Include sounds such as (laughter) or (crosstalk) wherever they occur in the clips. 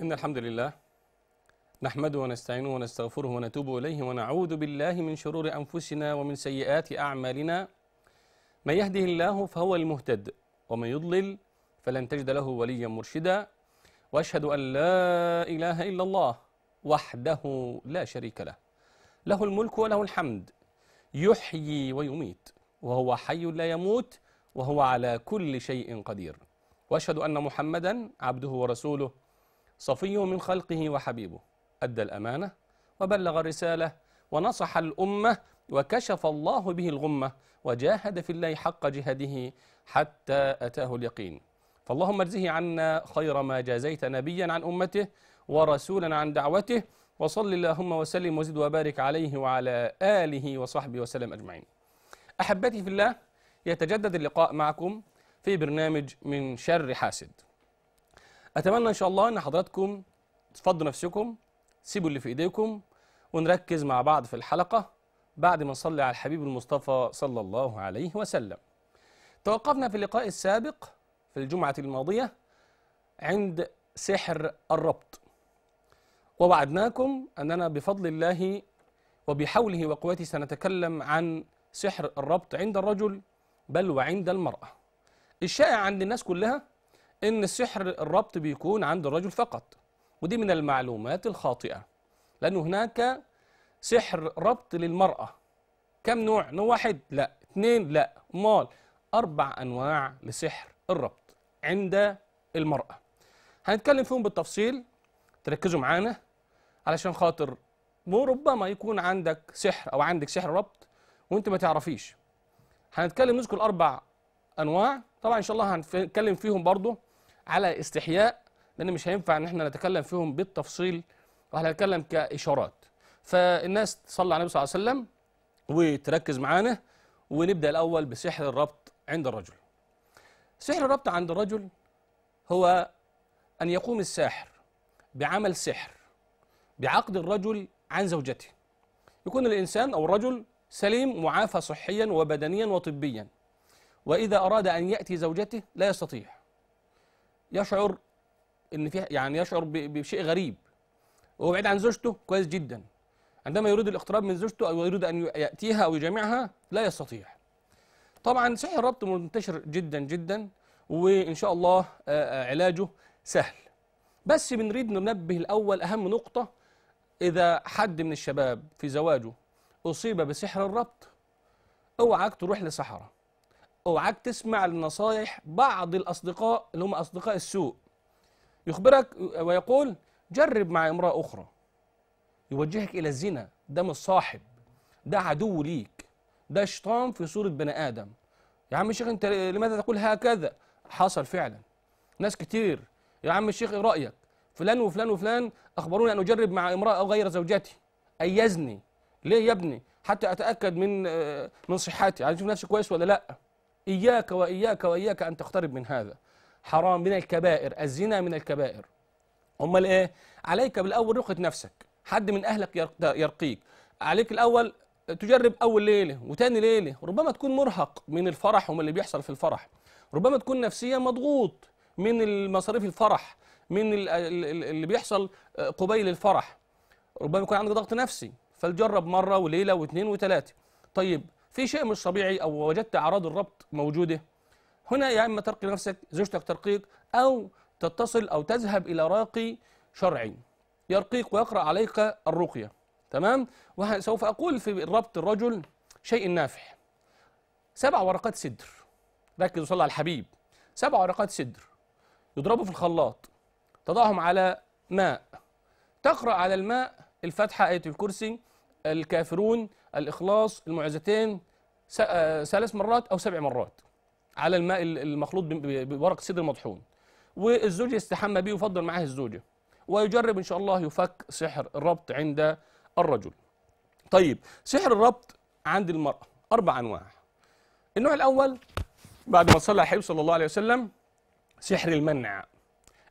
إن الحمد لله نحمده ونستعينه ونستغفره ونتوب إليه ونعوذ بالله من شرور أنفسنا ومن سيئات أعمالنا من يهده الله فهو المهتد ومن يضلل فلن تجد له وليا مرشدا وأشهد أن لا إله إلا الله وحده لا شريك له له الملك وله الحمد يحيي ويميت وهو حي لا يموت وهو على كل شيء قدير واشهد ان محمدا عبده ورسوله صفي من خلقه وحبيبه أدى الأمانة وبلغ الرسالة ونصح الأمة وكشف الله به الغمة وجاهد في الله حق جهاده حتى أتاه اليقين فاللهم اجزه عنا خير ما جازيت نبيا عن أمته ورسولا عن دعوته وصل اللهم وسلم وزد وبارك عليه وعلى آله وصحبه وسلم أجمعين أحبتي في الله يتجدد اللقاء معكم في برنامج من شر حاسد اتمنى ان شاء الله ان حضراتكم تفضوا نفسكم سيبوا اللي في ايديكم ونركز مع بعض في الحلقه بعد ما نصلي على الحبيب المصطفى صلى الله عليه وسلم توقفنا في اللقاء السابق في الجمعه الماضيه عند سحر الربط ووعدناكم اننا بفضل الله وبحوله وقوته سنتكلم عن سحر الربط عند الرجل بل وعند المراه الشائع عند الناس كلها ان سحر الربط بيكون عند الرجل فقط ودي من المعلومات الخاطئه لانه هناك سحر ربط للمراه كم نوع نوع واحد لا اثنين لا امال اربع انواع لسحر الربط عند المراه هنتكلم فيهم بالتفصيل تركزوا معانا علشان خاطر مو ربما يكون عندك سحر او عندك سحر ربط وانت ما تعرفيش هنتكلم نذكر اربع انواع طبعا ان شاء الله هنتكلم فيهم برضه على استحياء لان مش هينفع ان احنا نتكلم فيهم بالتفصيل واحنا هنتكلم كاشارات فالناس تصلي على النبي صلى الله عليه وسلم وتركز معانا ونبدا الاول بسحر الربط عند الرجل سحر الربط عند الرجل هو ان يقوم الساحر بعمل سحر بعقد الرجل عن زوجته يكون الانسان او الرجل سليم معافى صحيا وبدنيا وطبيا واذا اراد ان ياتي زوجته لا يستطيع يشعر ان في يعني يشعر بشيء غريب وهو بعيد عن زوجته كويس جدا عندما يريد الاقتراب من زوجته او يريد ان ياتيها او يجامعها لا يستطيع طبعا سحر الربط منتشر جدا جدا وان شاء الله آه، آه، علاجه سهل بس بنريد ننبه الاول اهم نقطه اذا حد من الشباب في زواجه اصيب بسحر الربط اوعك تروح لسحره اوعاك تسمع لنصائح بعض الاصدقاء اللي هم اصدقاء السوء يخبرك ويقول جرب مع امراه اخرى يوجهك الى الزنا ده مش صاحب ده عدو ليك ده شيطان في صوره بني ادم يا عم الشيخ انت لماذا تقول هكذا حصل فعلا ناس كتير يا عم الشيخ ايه رايك فلان وفلان وفلان اخبروني ان اجرب مع امراه او غير زوجتي ايزني ليه يا ابني حتى اتاكد من آه، من صحتي عايز يعني اشوف نفسي كويس ولا لا إياك وإياك وإياك أن تقترب من هذا حرام من الكبائر الزنا من الكبائر أمال إيه عليك بالأول رقة نفسك حد من أهلك يرقيك عليك الأول تجرب أول ليلة وتاني ليلة ربما تكون مرهق من الفرح ومن اللي بيحصل في الفرح ربما تكون نفسيا مضغوط من المصاريف الفرح من اللي بيحصل آه، قبيل الفرح ربما يكون عندك ضغط نفسي فلجرب مرة وليلة واثنين وثلاثة طيب في شيء مش طبيعي او وجدت اعراض الربط موجوده هنا يا اما ترقي نفسك زوجتك ترقيك او تتصل او تذهب الى راقي شرعي يرقيك ويقرا عليك الرقيه تمام وسوف اقول في ربط الرجل شيء نافع سبع ورقات سدر ركز وصلي على الحبيب سبع ورقات سدر يضربوا في الخلاط تضعهم على ماء تقرا على الماء الفاتحه ايه الكرسي الكافرون الإخلاص المعزتين آه، ثلاث مرات أو سبع مرات على الماء المخلوط بورق السدر المطحون والزوج يستحمى به ويفضل معاه الزوجة ويجرب إن شاء الله يفك سحر الربط عند الرجل طيب سحر الربط عند المرأة أربع أنواع النوع الأول بعد ما صلى الحبيب صلى الله عليه وسلم سحر المنع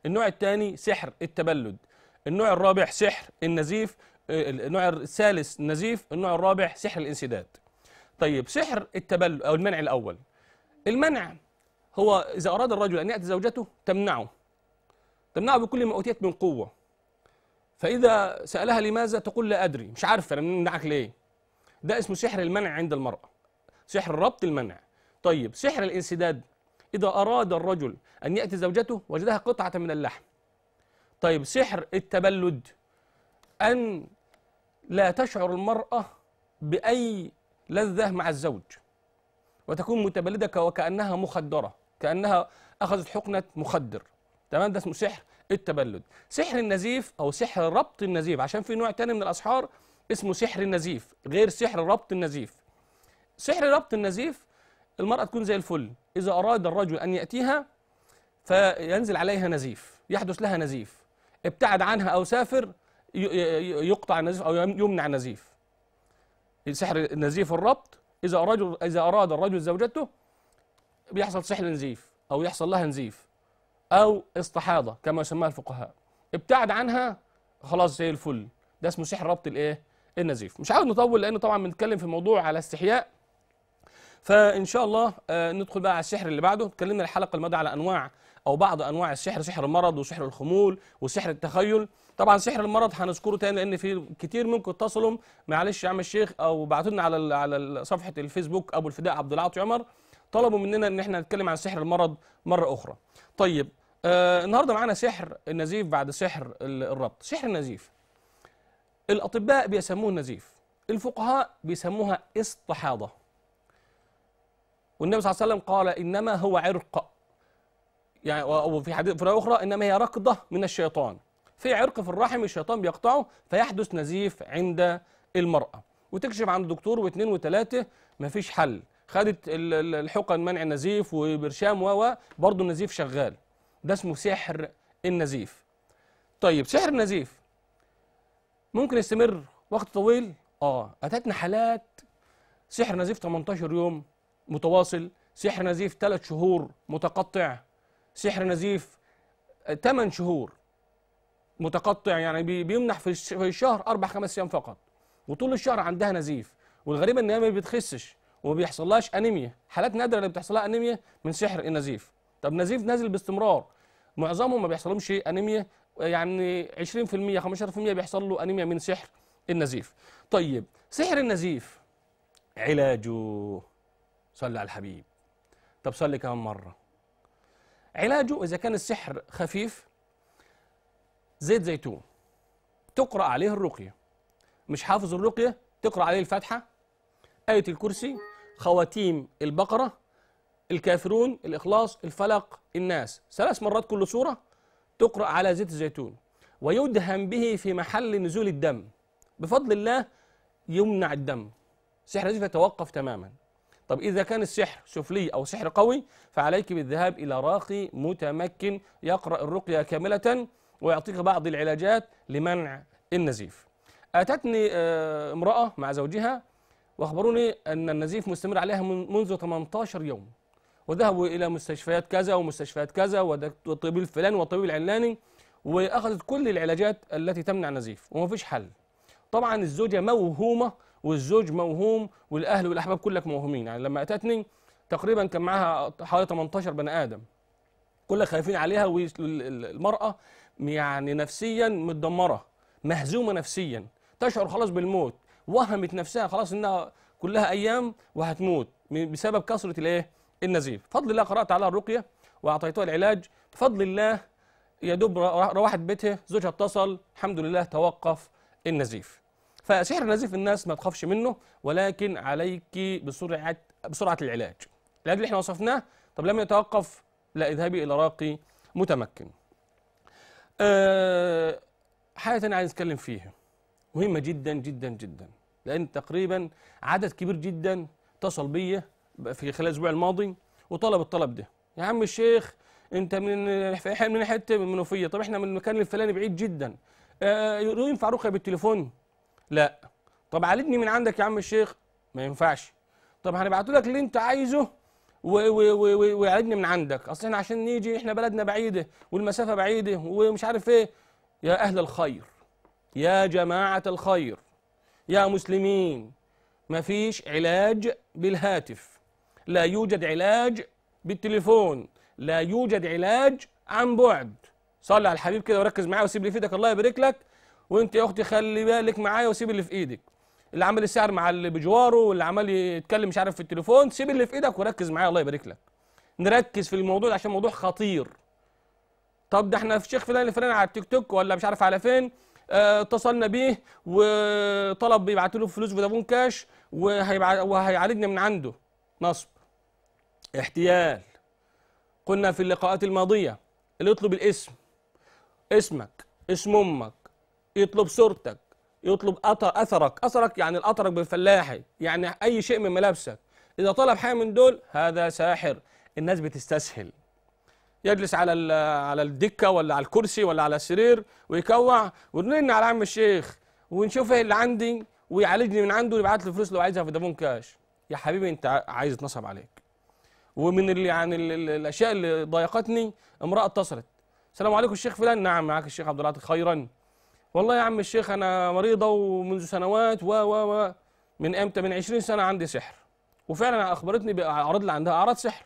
النوع الثاني سحر التبلد النوع الرابع سحر النزيف النوع الثالث النزيف النوع الرابع سحر الانسداد طيب سحر التبلد أو المنع الأول المنع هو إذا أراد الرجل أن يأتي زوجته تمنعه تمنعه بكل ما أوتيت من قوة فإذا سألها لماذا تقول لا أدري مش عارفة أنا منعك ليه ده اسمه سحر المنع عند المرأة سحر ربط المنع طيب سحر الانسداد إذا أراد الرجل أن يأتي زوجته وجدها قطعة من اللحم طيب سحر التبلد أن لا تشعر المرأة بأي لذة مع الزوج وتكون متبلدة وكأنها مخدرة كأنها أخذت حقنة مخدر تمام ده اسمه سحر التبلد سحر النزيف أو سحر ربط النزيف عشان في نوع تاني من الأسحار اسمه سحر النزيف غير سحر ربط النزيف سحر ربط النزيف المرأة تكون زي الفل إذا أراد الرجل أن يأتيها فينزل عليها نزيف يحدث لها نزيف ابتعد عنها أو سافر يقطع النزيف او يمنع النزيف سحر النزيف الربط اذا رجل اذا اراد الرجل زوجته بيحصل سحر نزيف او يحصل لها نزيف او استحاضه كما يسميها الفقهاء ابتعد عنها خلاص زي الفل ده اسمه سحر ربط الايه النزيف مش عاوز نطول لان طبعا بنتكلم في موضوع على استحياء فان شاء الله آه، ندخل بقى على السحر اللي بعده اتكلمنا الحلقه الماضيه على انواع او بعض انواع السحر سحر المرض وسحر الخمول وسحر التخيل طبعا سحر المرض هنذكره تاني لان في كتير منكم اتصلوا معلش يا عم الشيخ او بعتوا لنا على على صفحه الفيسبوك ابو الفداء عبد العاطي عمر طلبوا مننا ان احنا نتكلم عن سحر المرض مره اخرى طيب آه النهارده معانا سحر النزيف بعد سحر الربط سحر النزيف الاطباء بيسموه النزيف الفقهاء بيسموها اصطحاضه والنبي صلى الله عليه وسلم قال انما هو عرق يعني وفي حديث في أخرى إنما هي ركضة من الشيطان في عرق في الرحم الشيطان بيقطعه فيحدث نزيف عند المرأة وتكشف عند دكتور واثنين وثلاثة مفيش حل خدت الحقن منع النزيف وبرشام و برضه النزيف شغال ده اسمه سحر النزيف طيب سحر النزيف ممكن يستمر وقت طويل اه اتتنا حالات سحر نزيف 18 يوم متواصل سحر نزيف 3 شهور متقطع سحر نزيف 8 شهور متقطع يعني بيمنح في الشهر اربع خمس ايام فقط وطول الشهر عندها نزيف والغريب ان هي ما بتخسش وما بيحصلهاش انيميا حالات نادره اللي بتحصلها انيميا من سحر النزيف طب نزيف نازل باستمرار معظمهم ما بيحصلهمش انيميا يعني 20% 15% بيحصل له انيميا من سحر النزيف طيب سحر النزيف علاجه صلي على الحبيب طب صلي كمان مره علاجه إذا كان السحر خفيف زيت زيتون تقرأ عليه الرقية مش حافظ الرقية تقرأ عليه الفاتحة آية الكرسي خواتيم البقرة الكافرون الإخلاص الفلق الناس ثلاث مرات كل سورة تقرأ على زيت الزيتون ويدهم به في محل نزول الدم بفضل الله يمنع الدم سحر النجف يتوقف تماما طب إذا كان السحر سفلي أو سحر قوي فعليك بالذهاب إلى راقي متمكن يقرأ الرقية كاملة ويعطيك بعض العلاجات لمنع النزيف أتتني آه، امرأة مع زوجها وأخبروني أن النزيف مستمر عليها منذ 18 يوم وذهبوا إلى مستشفيات كذا ومستشفيات كذا والطبيب الفلاني والطبيب العلاني وأخذت كل العلاجات التي تمنع النزيف ومفيش حل طبعا الزوجة موهومة والزوج موهوم والاهل والاحباب كلك موهومين يعني لما اتتني تقريبا كان معاها حوالي 18 بني ادم كلك خايفين عليها والمراه يعني نفسيا متدمره مهزومه نفسيا تشعر خلاص بالموت وهمت نفسها خلاص انها كلها ايام وهتموت بسبب كثره الايه النزيف فضل الله قرات على الرقيه واعطيتها العلاج بفضل الله يا دوب روحت بيتها زوجها اتصل الحمد لله توقف النزيف فسحر نزيف الناس ما تخافش منه ولكن عليك بسرعه بسرعه العلاج العلاج اللي احنا وصفناه طب لم يتوقف لا اذهبي الى راقي متمكن أه حاجه ثانيه عايز اتكلم فيها مهمه جدا جدا جدا لان تقريبا عدد كبير جدا اتصل بيا في خلال الاسبوع الماضي وطلب الطلب ده يا عم الشيخ انت من احنا من حته من منوفيه طب احنا من المكان الفلاني بعيد جدا آه ينفع رقيه بالتليفون لا طب عالجني من عندك يا عم الشيخ ما ينفعش طب هنبعته لك اللي انت عايزه ويعالجني من عندك اصل احنا عشان نيجي احنا بلدنا بعيده والمسافه بعيده ومش عارف ايه يا اهل الخير يا جماعه الخير يا مسلمين ما فيش علاج بالهاتف لا يوجد علاج بالتليفون لا يوجد علاج عن بعد صلي على الحبيب كده وركز معاه وسيب لي في ايدك الله يبارك لك وانت يا اختي خلي بالك معايا وسيب اللي في ايدك اللي عمل السعر مع اللي بجواره واللي عمال يتكلم مش عارف في التليفون سيب اللي في ايدك وركز معايا الله يبارك لك نركز في الموضوع ده عشان موضوع خطير طب ده احنا في شيخ فلان الفلاني على التيك توك ولا مش عارف على فين اه اتصلنا بيه وطلب يبعت له فلوس فودافون كاش وهيعالجنا من عنده نصب احتيال قلنا في اللقاءات الماضيه اللي يطلب الاسم اسمك اسم امك يطلب صورتك يطلب اثرك اثرك يعني الاثرك بالفلاحي يعني اي شيء من ملابسك اذا طلب حاجه من دول هذا ساحر الناس بتستسهل يجلس على على الدكه ولا على الكرسي ولا على السرير ويكوع ونرن على عم الشيخ ونشوف ايه اللي عندي ويعالجني من عنده ويبعت لي فلوس لو عايزها في دافون كاش يا حبيبي انت عايز اتنصب عليك ومن اللي يعني الاشياء اللي ضايقتني امراه اتصلت السلام عليكم الشيخ فلان نعم معاك الشيخ عبد الله خيرا والله يا عم الشيخ انا مريضه ومنذ سنوات و و و من امتى من 20 سنه عندي سحر وفعلا اخبرتني باعراض اللي عندها اعراض سحر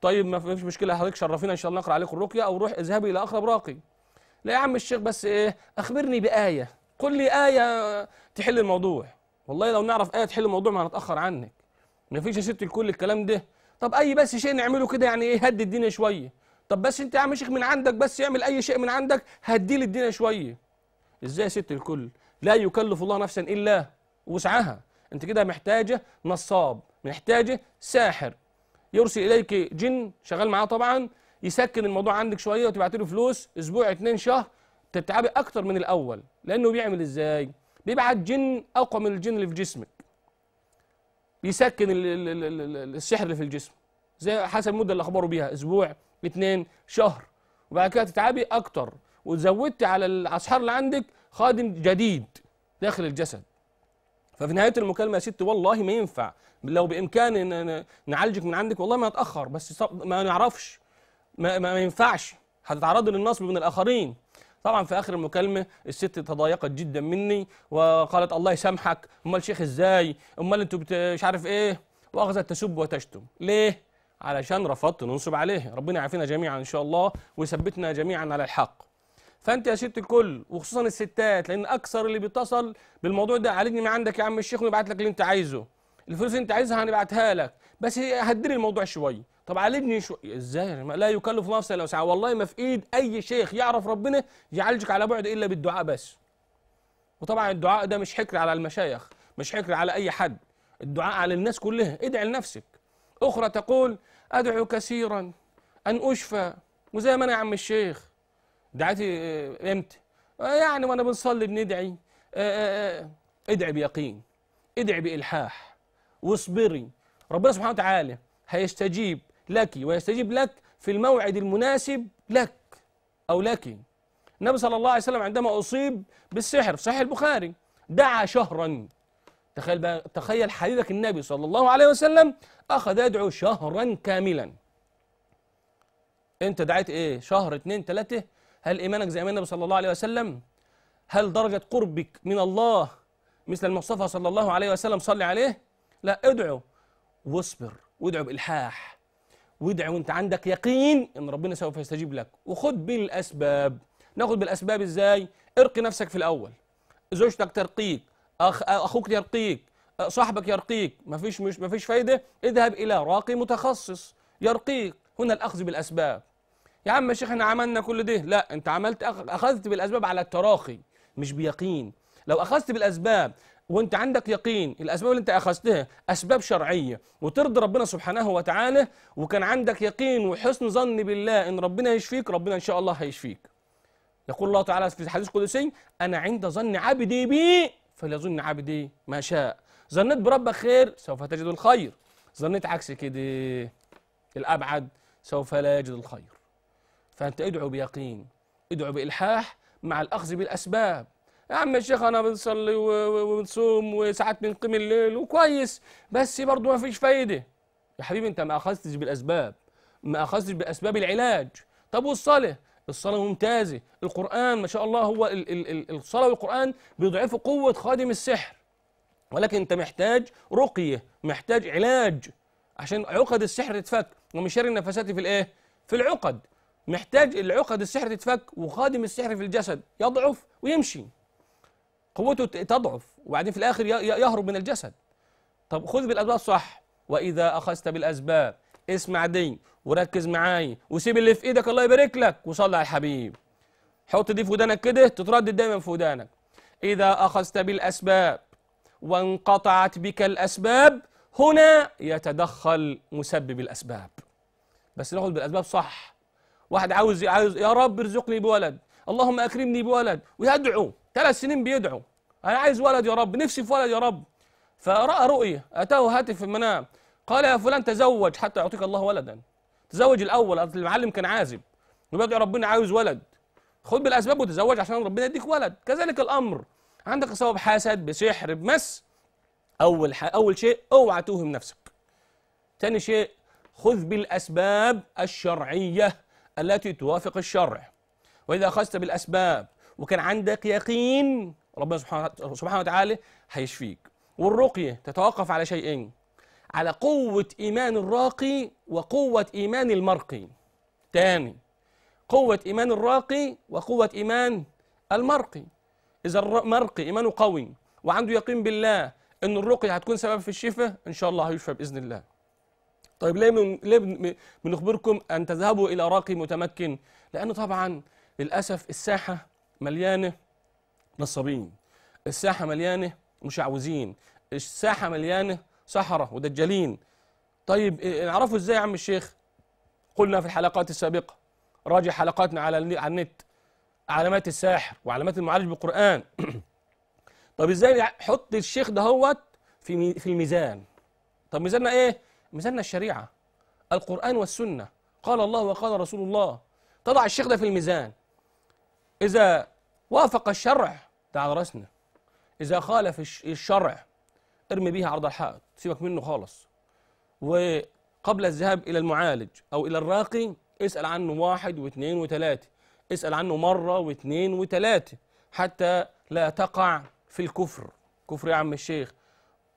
طيب ما فيش مشكله حضرتك شرفينا ان شاء الله نقرا عليك الرقيه او روح اذهبي الى اقرب راقي لا يا عم الشيخ بس ايه اخبرني بايه قل لي ايه تحل الموضوع والله لو نعرف ايه تحل الموضوع ما هنتاخر عنك ما فيش يا ست الكل الكلام ده طب اي بس شيء نعمله كده يعني ايه هدي الدنيا شويه طب بس انت يا عم الشيخ من عندك بس يعمل اي شيء من عندك هدي لي الدنيا شويه ازاي ست الكل لا يكلف الله نفسا الا وسعها انت كده محتاجه نصاب محتاجه ساحر يرسل اليك جن شغال معاه طبعا يسكن الموضوع عندك شويه وتبعت له فلوس اسبوع اتنين شهر تتعبي اكتر من الاول لانه بيعمل ازاي بيبعت جن اقوى من الجن اللي في جسمك بيسكن السحر اللي في الجسم زي حسب المده اللي اخبروا بيها اسبوع اتنين شهر وبعد كده تتعبي اكتر وزودت على الاسحار اللي عندك خادم جديد داخل الجسد ففي نهايه المكالمه يا ست والله ما ينفع لو بامكاني نعالجك من عندك والله ما هتاخر بس ما نعرفش ما, ما, ما ينفعش هتتعرضي للنصب من الاخرين طبعا في اخر المكالمه الست تضايقت جدا مني وقالت الله يسامحك امال شيخ ازاي امال انتوا مش عارف ايه واخذت تسب وتشتم ليه علشان رفضت ننصب عليه ربنا يعافينا جميعا ان شاء الله ويثبتنا جميعا على الحق فانت يا ست الكل وخصوصا الستات لان اكثر اللي بيتصل بالموضوع ده عالجني من عندك يا عم الشيخ ويبعت لك اللي انت عايزه الفلوس اللي انت عايزها هنبعتها لك بس هدري الموضوع شويه طب عالجني شويه ازاي لا يكلف نفسا الا وسعها والله ما في ايد اي شيخ يعرف ربنا يعالجك على بعد الا بالدعاء بس وطبعا الدعاء ده مش حكر على المشايخ مش حكر على اي حد الدعاء على الناس كلها ادعي لنفسك اخرى تقول ادعو كثيرا ان اشفى وزي ما انا يا عم الشيخ دعيتي آه، امتى آه، يعني وانا بنصلي بندعي آه، ادعي بيقين ادعي بالحاح واصبري ربنا سبحانه وتعالى هيستجيب لك ويستجيب لك في الموعد المناسب لك او لك النبي صلى الله عليه وسلم عندما اصيب بالسحر في صحيح البخاري دعا شهرا تخيل بقى تخيل حديثك النبي صلى الله عليه وسلم اخذ يدعو شهرا كاملا انت دعيت ايه شهر اثنين ثلاثه هل إيمانك زي إيمان النبي صلى الله عليه وسلم هل درجة قربك من الله مثل المصطفى صلى الله عليه وسلم صلي عليه لا ادعو واصبر وادعو بإلحاح وادعو وانت عندك يقين ان ربنا سوف يستجيب لك وخد بالاسباب ناخد بالاسباب ازاي ارقي نفسك في الاول زوجتك ترقيك أخ اخوك يرقيك صاحبك يرقيك مفيش مش مفيش فايده اذهب الى راقي متخصص يرقيك هنا الاخذ بالاسباب يا عم يا شيخ احنا عملنا كل ده لا انت عملت اخذت بالاسباب على التراخي مش بيقين لو اخذت بالاسباب وانت عندك يقين الاسباب اللي انت اخذتها اسباب شرعيه وترضي ربنا سبحانه وتعالى وكان عندك يقين وحسن ظن بالله ان ربنا يشفيك ربنا ان شاء الله هيشفيك يقول الله تعالى في الحديث القدسي انا عند ظن عبدي بي فليظن عبدي ما شاء ظنيت بربك خير سوف تجد الخير ظنيت عكس كده الابعد سوف لا يجد الخير فأنت ادعو بيقين ادعو بإلحاح مع الأخذ بالأسباب يا عم الشيخ أنا بنصلي وبنصوم وساعات بنقيم الليل وكويس بس برضه ما فيش فايدة يا حبيبي أنت ما أخذتش بالأسباب ما أخذتش بأسباب العلاج طب والصلاة الصلاة ممتازة القرآن ما شاء الله هو ال ال ال الصلاة والقرآن بيضعفوا قوة خادم السحر ولكن أنت محتاج رقية محتاج علاج عشان عقد السحر تتفك ومشاري النفسات في الإيه؟ في العقد محتاج العقد السحر تتفك وخادم السحر في الجسد يضعف ويمشي قوته تضعف وبعدين في الاخر يهرب من الجسد طب خذ بالاسباب صح واذا اخذت بالاسباب اسمع دي وركز معاي وسيب اللي في ايدك الله يبارك لك وصلي على الحبيب حط دي في ودانك كده تتردد دايما في ودانك اذا اخذت بالاسباب وانقطعت بك الاسباب هنا يتدخل مسبب الاسباب بس ناخذ بالاسباب صح واحد عاوز عاوز يا رب ارزقني بولد اللهم اكرمني بولد ويدعو ثلاث سنين بيدعو انا عايز ولد يا رب نفسي في ولد يا رب فراى رؤيه اتاه هاتف في المنام قال يا فلان تزوج حتى يعطيك الله ولدا تزوج الاول المعلم كان عازب وبيدعو ربنا عاوز ولد خد بالاسباب وتزوج عشان ربنا يديك ولد كذلك الامر عندك صواب حسد بسحر بمس اول ح... اول شيء اوعى توهم نفسك ثاني شيء خذ بالاسباب الشرعيه التي توافق الشرع وإذا أخذت بالأسباب وكان عندك يقين ربنا سبحانه وتعالى هيشفيك والرقية تتوقف على شيئين على قوة إيمان الراقي وقوة إيمان المرقي تاني قوة إيمان الراقي وقوة إيمان المرقي إذا المرقي إيمانه قوي وعنده يقين بالله إن الرقية هتكون سبب في الشفاء إن شاء الله هيشفى بإذن الله طيب ليه من ليه بنخبركم ان تذهبوا الى راقي متمكن لانه طبعا للاسف الساحه مليانه نصابين الساحه مليانه مشعوذين الساحه مليانه سحره ودجالين طيب نعرفه ازاي يا عم الشيخ قلنا في الحلقات السابقه راجع حلقاتنا على النت علامات الساحر وعلامات المعالج بالقران (clears throat) طب ازاي حط الشيخ دهوت في في الميزان طب ميزاننا ايه ميزاننا الشريعة القرآن والسنة قال الله وقال رسول الله تضع الشيخ ده في الميزان إذا وافق الشرع ده على رأسنا إذا خالف الشرع ارمي بيها عرض الحائط سيبك منه خالص وقبل الذهاب إلى المعالج أو إلى الراقي اسأل عنه واحد واثنين وثلاثة اسأل عنه مرة واثنين وثلاثة حتى لا تقع في الكفر كفر يا عم الشيخ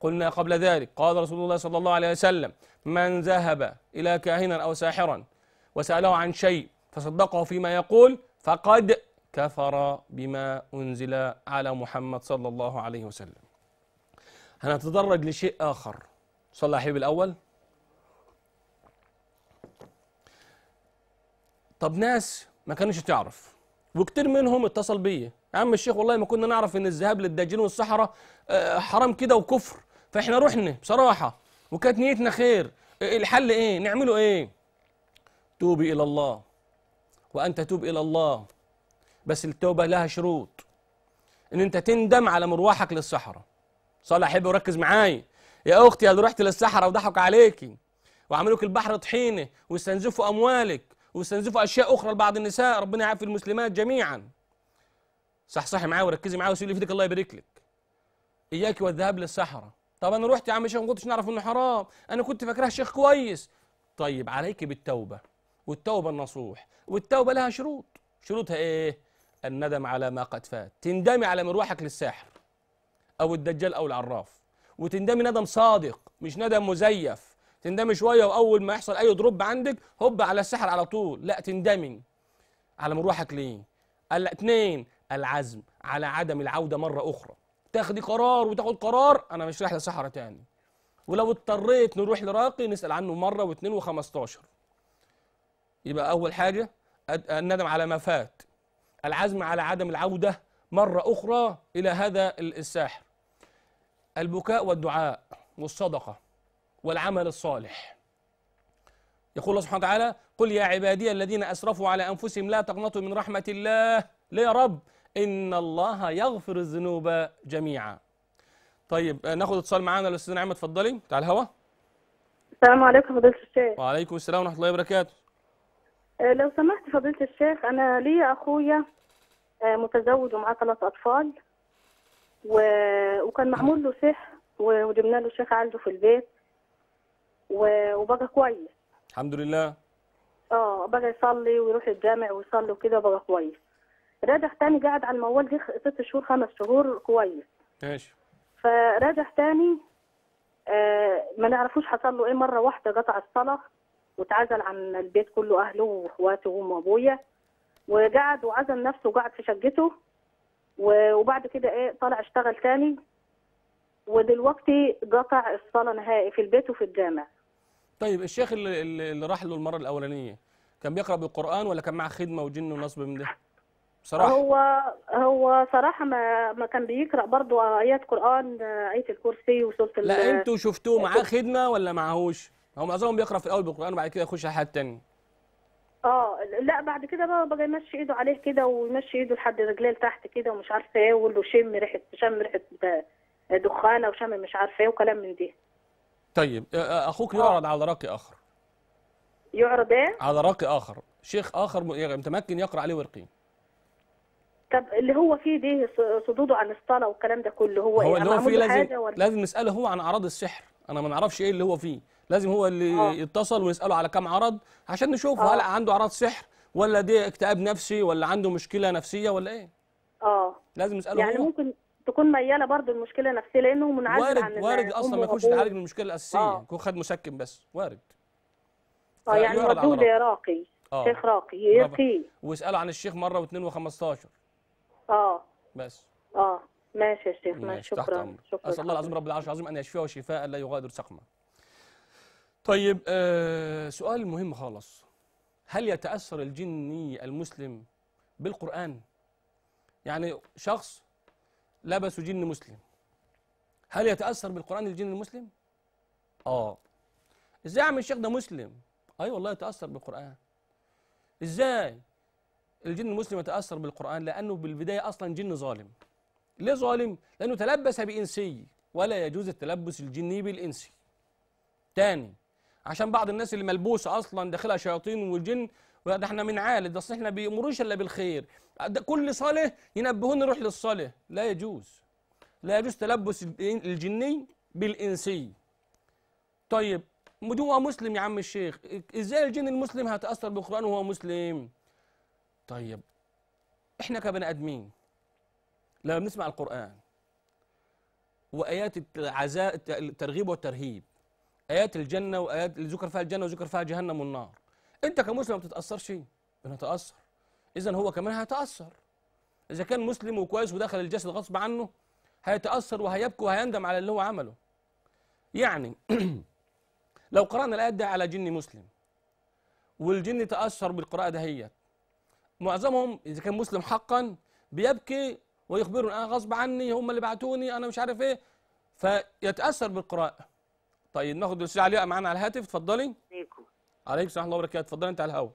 قلنا قبل ذلك قال رسول الله صلى الله عليه وسلم من ذهب إلى كاهنا أو ساحرا وسأله عن شيء فصدقه فيما يقول فقد كفر بما أنزل على محمد صلى الله عليه وسلم هنتدرج لشيء آخر صلى حبيب الأول طب ناس ما كانوش تعرف وكتير منهم اتصل بيا عم الشيخ والله ما كنا نعرف ان الذهاب للداجين والصحراء آه، حرام كده وكفر فاحنا رحنا بصراحه وكانت نيتنا خير الحل ايه نعمله ايه توبي الى الله وانت توب الى الله بس التوبه لها شروط ان انت تندم على مروحك للصحراء صالح احب وركز معايا يا اختي هل رحت للصحراء وضحك عليكي وعملوا لك البحر طحينه واستنزفوا اموالك واستنزفوا اشياء اخرى لبعض النساء ربنا يعافي المسلمات جميعا صح صح معايا وركزي معايا وسيب اللي في ايدك الله يبارك لك اياك والذهاب للصحراء طب انا رحت يا عم الشيخ ما كنتش نعرف انه حرام انا كنت فاكرها شيخ كويس طيب عليك بالتوبه والتوبه النصوح والتوبه لها شروط شروطها ايه الندم على ما قد فات تندمي على مروحك للساحر او الدجال او العراف وتندمي ندم صادق مش ندم مزيف تندمي شويه واول ما يحصل اي دروب عندك هوب على السحر على طول لا تندمي على مروحك ليه الاثنين العزم على عدم العوده مره اخرى تاخدي قرار وتاخد قرار انا مش رايح لصحراء تاني ولو اضطريت نروح لراقي نسال عنه مره واثنين وخمستاشر يبقى اول حاجه الندم على ما فات العزم على عدم العوده مره اخرى الى هذا الساحر البكاء والدعاء والصدقه والعمل الصالح يقول الله سبحانه وتعالى قل يا عبادي الذين اسرفوا على انفسهم لا تقنطوا من رحمه الله ليه يا رب إن الله يغفر الذنوب جميعا طيب آه، ناخد اتصال معانا الأستاذ نعمة اتفضلي بتاع الهوا السلام عليكم فضيلة الشيخ وعليكم السلام ورحمة الله وبركاته آه، لو سمحت فضيلة الشيخ أنا لي أخويا آه، متزوج ومعاه ثلاث أطفال و... وكان معمول له سحر وجبنا له شيخ عنده في البيت و... وبقى كويس الحمد لله اه بقى يصلي ويروح الجامع ويصلي وكده وبقى كويس راجع تاني قاعد على الموال دي ست شهور خمس شهور كويس ماشي فراجع تاني آه ما نعرفوش حصل له ايه مره واحده قطع الصلاه واتعزل عن البيت كله اهله واخواته وامه وابويا وقعد وعزل نفسه وقعد في شقته وبعد كده ايه طلع اشتغل تاني ودلوقتي قطع الصلاه نهائي في البيت وفي الجامع طيب الشيخ اللي, اللي راح له المره الاولانيه كان بيقرا بالقران ولا كان معاه خدمه وجن ونصب من ده بصراحه هو هو صراحه ما ما كان بيقرا برضه ايات قران ايه الكرسي وسوره لا انتوا شفتوه آه، معاه خدمه ولا معهوش هو معظمهم بيقرا في الاول بالقران وبعد كده يخش على حد تاني اه لا بعد كده بقى بقى يمشي ايده عليه كده ويمشي ايده لحد رجليه لتحت كده ومش عارفه ايه ويقول له شم ريحه شم ريحه آه، دخانه وشم مش عارفه ايه وكلام من دي طيب آه، اخوك يعرض على راقي اخر يعرض ايه؟ على راقي اخر شيخ اخر يعني متمكن يقرا عليه ورقين طب اللي هو فيه دي صدوده عن الصلاه والكلام ده كله هو هو إيه؟ اللي هو فيه لازم لازم نساله هو عن اعراض السحر انا ما نعرفش ايه اللي هو فيه لازم هو اللي آه. يتصل ونساله على كام عرض عشان نشوف آه. هل عنده اعراض سحر ولا دي اكتئاب نفسي ولا عنده مشكله نفسيه ولا ايه اه لازم نساله يعني هو. ممكن تكون مياله برضه المشكله النفسيه لانه منعزل وارد عن وارد وارد اصلا ما يكونش اتعالج من المشكله الاساسيه آه. يكون خد مسكن بس وارد اه يعني ردوه لراقي آه. شيخ راقي يرقيه واساله عن الشيخ مره و2 و15 اه بس اه ماشي يا شيخ ماشي شكرا تحت أمر. شكرا اسال الله العظيم رب العرش العظيم ان يشفيها شفاء لا يغادر سقما طيب آه سؤال مهم خالص هل يتاثر الجني المسلم بالقران يعني شخص لبس جن مسلم هل يتاثر بالقران الجن المسلم اه ازاي يا عم الشيخ ده مسلم اي أيوة والله يتاثر بالقران ازاي الجن المسلم يتأثر بالقرآن لأنه بالبداية أصلا جن ظالم ليه ظالم؟ لأنه تلبس بإنسي ولا يجوز التلبس الجني بالإنسي تاني عشان بعض الناس اللي ملبوسة أصلا داخلها شياطين والجن ده احنا من عالد ده احنا بيأمروش الا بالخير ده كل صالح ينبهوني نروح للصالح لا يجوز لا يجوز تلبس الجني بالانسي طيب هو مسلم يا عم الشيخ ازاي الجن المسلم هيتاثر بالقران وهو مسلم طيب احنا كبني ادمين لما بنسمع القران وايات العزاء الترغيب والترهيب ايات الجنه وايات اللي ذكر فيها الجنه وذكر فيها جهنم والنار انت كمسلم ما بتتاثرش بنتاثر اذا هو كمان هيتاثر اذا كان مسلم وكويس ودخل الجسد غصب عنه هيتاثر وهيبكي وهيندم على اللي هو عمله يعني (clears throat) لو قرانا الايات دي على جني مسلم والجن تاثر بالقراءه دهيت معظمهم اذا كان مسلم حقا بيبكي ويخبرهم انا غصب عني هم اللي بعتوني انا مش عارف ايه فيتاثر بالقراءه طيب ناخد الاستاذ علياء معانا على الهاتف اتفضلي عليكم عليكم السلام الله وبركاته اتفضلي انت على الهواء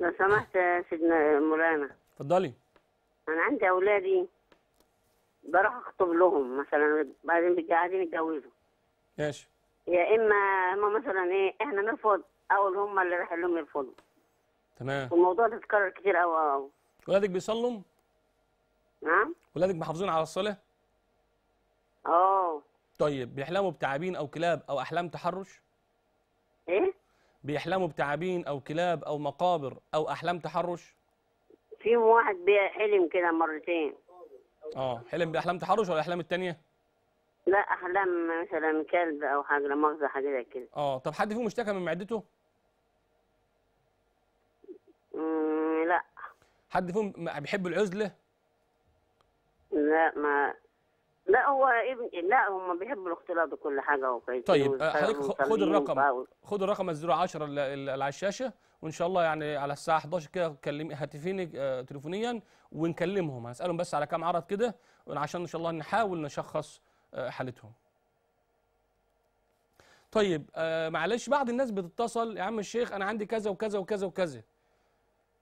لو, سمحت يا سيدنا مولانا اتفضلي انا عندي اولادي بروح اخطب لهم مثلا بعدين بيجي يتجوزوا ماشي يا اما هم مثلا ايه احنا نرفض او هم اللي رايحين لهم يرفضوا تمام والموضوع ده اتكرر كتير قوي قوي ولادك بيصلوا؟ نعم ولادك محافظين على الصلاه؟ اه طيب بيحلموا بتعابين او كلاب او احلام تحرش؟ ايه؟ بيحلموا بتعابين او كلاب او مقابر او احلام تحرش؟ في واحد بيحلم كده مرتين اه حلم باحلام تحرش ولا الاحلام التانية؟ لا احلام مثلا كلب او حاجه مغزى حاجه زي كده اه طب حد فيهم اشتكى من معدته؟ لا حد فيهم بيحب العزله لا ما لا هو ابن لا هم بيحبوا الاختلاط وكل حاجه وكويس طيب حضرتك خد الرقم خد الرقم ال 010 اللي على الشاشه وان شاء الله يعني على الساعه 11 كده كلمي هاتفيني آه، تليفونيا ونكلمهم هنسالهم بس على كام عرض كده عشان ان شاء الله نحاول نشخص آه، حالتهم طيب آه، معلش بعض الناس بتتصل يا عم الشيخ انا عندي كذا وكذا وكذا وكذا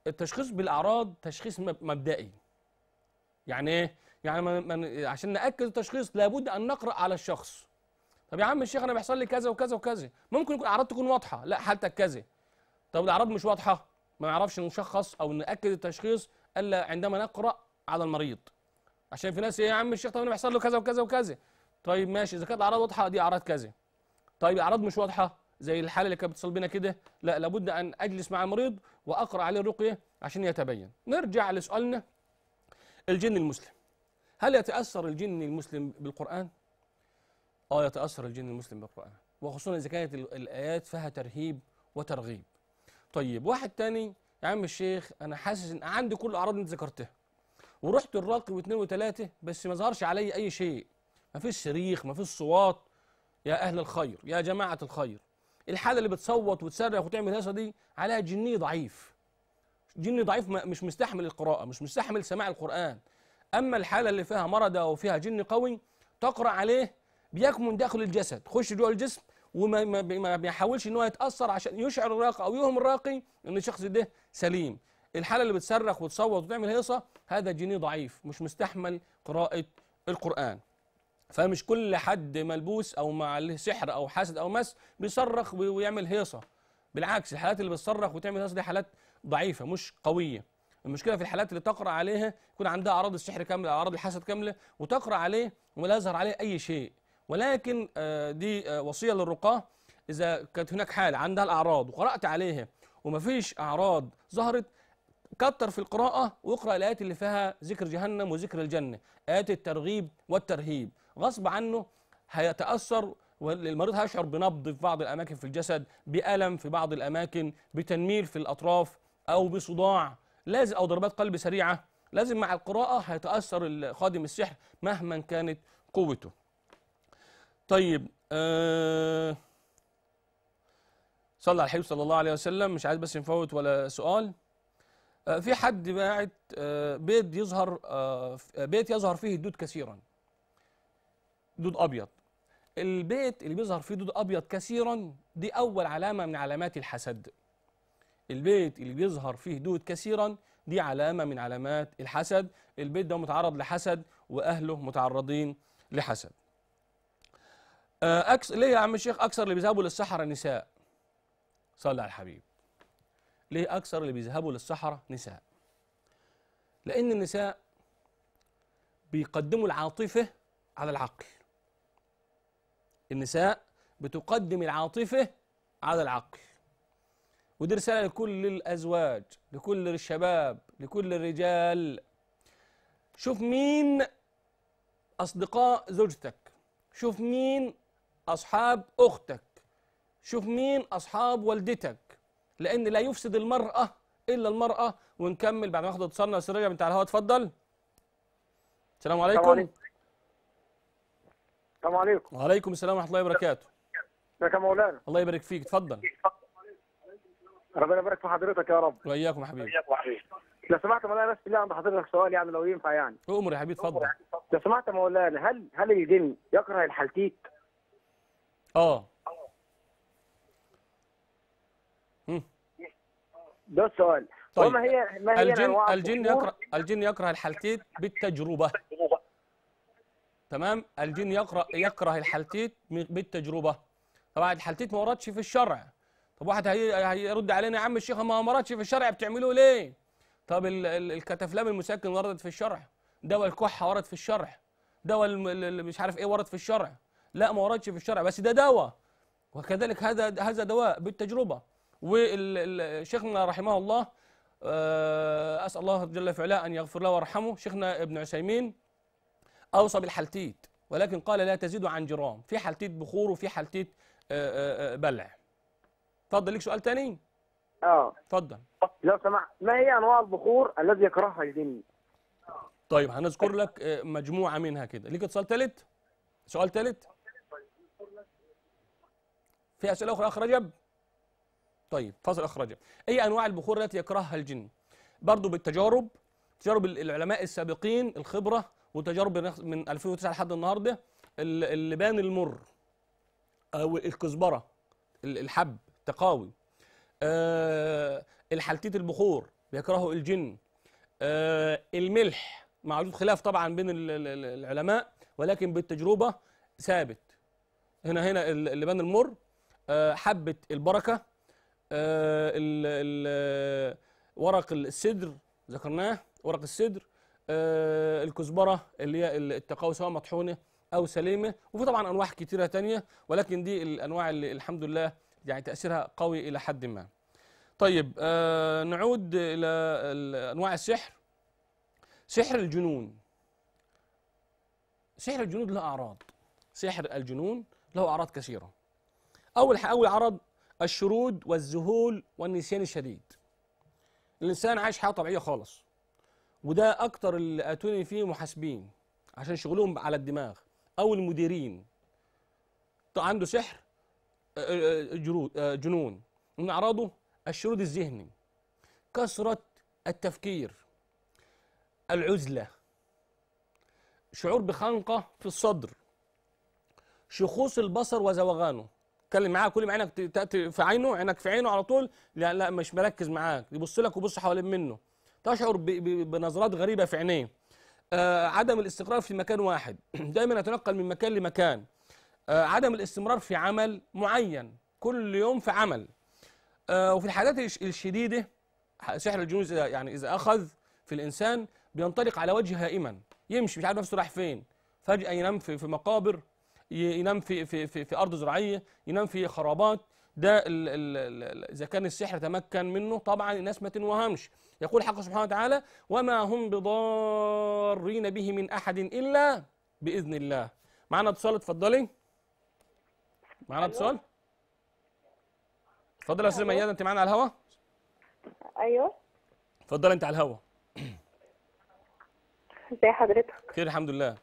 التشخيص بالاعراض تشخيص مبدئي يعني ايه يعني من عشان ناكد التشخيص لابد ان نقرا على الشخص طب يا عم الشيخ انا بيحصل لي كذا وكذا وكذا ممكن يكون اعراض تكون واضحه لا حالتك كذا طب الاعراض مش واضحه ما نعرفش نشخص او ناكد التشخيص الا عندما نقرا على المريض عشان في ناس ايه يا عم الشيخ طب انا بيحصل له كذا وكذا وكذا طيب ماشي اذا كانت الاعراض واضحه دي اعراض كذا طيب الاعراض مش واضحه زي الحاله اللي كانت بتصل بينا كده لا لابد ان اجلس مع المريض واقرا عليه الرقيه عشان يتبين نرجع لسؤالنا الجن المسلم هل يتاثر الجن المسلم بالقران اه يتاثر الجن المسلم بالقران وخصوصا اذا كانت الايات فيها ترهيب وترغيب طيب واحد تاني يا عم الشيخ انا حاسس ان عندي كل الاعراض اللي انت ذكرتها ورحت الراقي واثنين وثلاثه بس ما ظهرش علي اي شيء ما فيش صريخ ما فيش صوات يا اهل الخير يا جماعه الخير الحاله اللي بتصوت وتصرخ وتعمل هيصه دي عليها جني ضعيف جني ضعيف مش مستحمل القراءه مش مستحمل سماع القران اما الحاله اللي فيها مرض او فيها جن قوي تقرا عليه بيكمن داخل الجسد خش جوه الجسم وما ما بيحاولش ان هو يتاثر عشان يشعر الراقي او يوهم الراقي ان الشخص ده سليم الحاله اللي بتصرخ وتصوت وتعمل هيصه هذا جني ضعيف مش مستحمل قراءه القران فمش كل حد ملبوس او مع سحر او حاسد او مس بيصرخ ويعمل هيصه بالعكس الحالات اللي بتصرخ وتعمل هيصه دي حالات ضعيفه مش قويه المشكله في الحالات اللي تقرا عليها يكون عندها اعراض السحر كامله اعراض الحسد كامله وتقرا عليه ولا يظهر عليه اي شيء ولكن آه، دي آه، وصيه للرقاه اذا كانت هناك حاله عندها الاعراض وقرات عليها ومفيش اعراض ظهرت كتر في القراءه واقرا الايات اللي فيها ذكر جهنم وذكر الجنه ايات الترغيب والترهيب غصب عنه هيتاثر والمريض هيشعر بنبض في بعض الاماكن في الجسد بالم في بعض الاماكن بتنميل في الاطراف او بصداع لازم او ضربات قلب سريعه لازم مع القراءه هيتاثر خادم السحر مهما كانت قوته طيب آه صلى على الحبيب صلى الله عليه وسلم مش عايز بس نفوت ولا سؤال آه في حد باعت آه بيت يظهر آه بيت يظهر فيه الدود كثيرا دود ابيض البيت اللي بيظهر فيه دود ابيض كثيرا دي اول علامه من علامات الحسد البيت اللي بيظهر فيه دود كثيرا دي علامه من علامات الحسد البيت ده متعرض لحسد واهله متعرضين لحسد آه، أكس... ليه يا عم الشيخ اكثر اللي بيذهبوا للصحراء نساء صلى على الحبيب ليه اكثر اللي بيذهبوا للصحراء نساء لان النساء بيقدموا العاطفه على العقل النساء بتقدم العاطفة على العقل ودي رسالة لكل الأزواج لكل الشباب لكل الرجال شوف مين أصدقاء زوجتك شوف مين أصحاب أختك شوف مين أصحاب والدتك لأن لا يفسد المرأة إلا المرأة ونكمل بعد ما ناخد اتصالنا أستاذ رجب أنت على الهواء اتفضل السلام عليكم السلام عليكم وعليكم السلام ورحمه الله وبركاته ازيك يا مولانا الله يبارك فيك اتفضل ربنا يبارك في حضرتك يا رب وياكم يا حبيبي وياكم يا حبيبي لو سمحت مولانا بس بالله عند حضرتك سؤال يعني لو ينفع يعني امر يا حبيبي اتفضل لو سمحت مولانا هل هل الجن يكره الحلتيت؟ اه ده السؤال طيب وما هي ما هي الجن الجن يكره الجن يكره الحلتيت بالتجربه تمام الجن يقرأ يكره الحالتين بالتجربه طبعا الحالتين ما وردش في الشرع طب واحد هيرد علينا يا عم الشيخ ما وردش في الشرع بتعملوه ليه طب الكتافلام المسكن وردت في الشرع دواء الكحه ورد في الشرع دواء مش عارف ايه ورد في الشرع لا ما وردش في الشرع بس ده دواء وكذلك هذا هذا دواء بالتجربه وشيخنا رحمه الله آه، اسال الله جل وعلا ان يغفر له ويرحمه شيخنا ابن عثيمين أوصى بالحلتيت ولكن قال لا تزيد عن جرام في حلتيت بخور وفي حلتيت آه، آه، آه، بلع اتفضل ليك سؤال تاني اه اتفضل لو سمحت ما هي انواع البخور الذي يكرهها الجن طيب هنذكر لك مجموعه منها كده ليك اتصال ثالث سؤال ثالث في اسئله اخرى اخ رجب طيب فاصل اخ رجب اي انواع البخور التي يكرهها الجن برضو بالتجارب تجارب العلماء السابقين الخبره وتجارب من 2009 لحد النهارده اللبان المر او الكزبره الحب تقاوي أه الحلتيت البخور بيكرهه الجن أه الملح وجود خلاف طبعا بين العلماء ولكن بالتجربه ثابت هنا هنا اللبان المر أه حبه البركه آه، ال ال آه، ورق السدر ذكرناه ورق السدر آه، الكزبره اللي هي التقاوي سواء مطحونه او سليمه وفي طبعا انواع كتيره تانية ولكن دي الانواع اللي الحمد لله يعني تاثيرها قوي الى حد ما طيب آه نعود الى انواع السحر سحر الجنون سحر الجنون له اعراض سحر الجنون له اعراض كثيره اول اول عرض الشرود والذهول والنسيان الشديد الانسان عايش حياه طبيعيه خالص وده اكتر اللي اتوني فيه محاسبين عشان شغلهم على الدماغ او المديرين عنده سحر آه، آه، آه، جنون من اعراضه الشرود الذهني كثره التفكير العزله شعور بخنقه في الصدر شخوص البصر وزوغانه اتكلم معاه كل ما عينك تاتي في عينه عينك في عينه على طول لا لا مش مركز معاك يبص لك وبص حوالين منه تشعر بنظرات غريبه في عينيه آه عدم الاستقرار في مكان واحد (clears throat) دايما يتنقل من مكان لمكان آه عدم الاستمرار في عمل معين كل يوم في عمل آه وفي الحالات الشديده سحر الجنوز آه، يعني اذا اخذ في الانسان بينطلق على وجه هائما يمشي مش عارف نفسه راح فين فجاه ينام في, في مقابر ينام في في في, في ارض زراعيه ينام في خرابات ده اذا كان السحر تمكن منه طبعا الناس ما تنوهمش يقول حق سبحانه وتعالى وما هم بضارين به من أحد إلا بإذن الله معنا اتصال اتفضلي معنا اتصال اتفضل يا استاذ ميادة انت معانا على الهوا ايوه اتفضلي انت على الهوا ازي حضرتك خير الحمد لله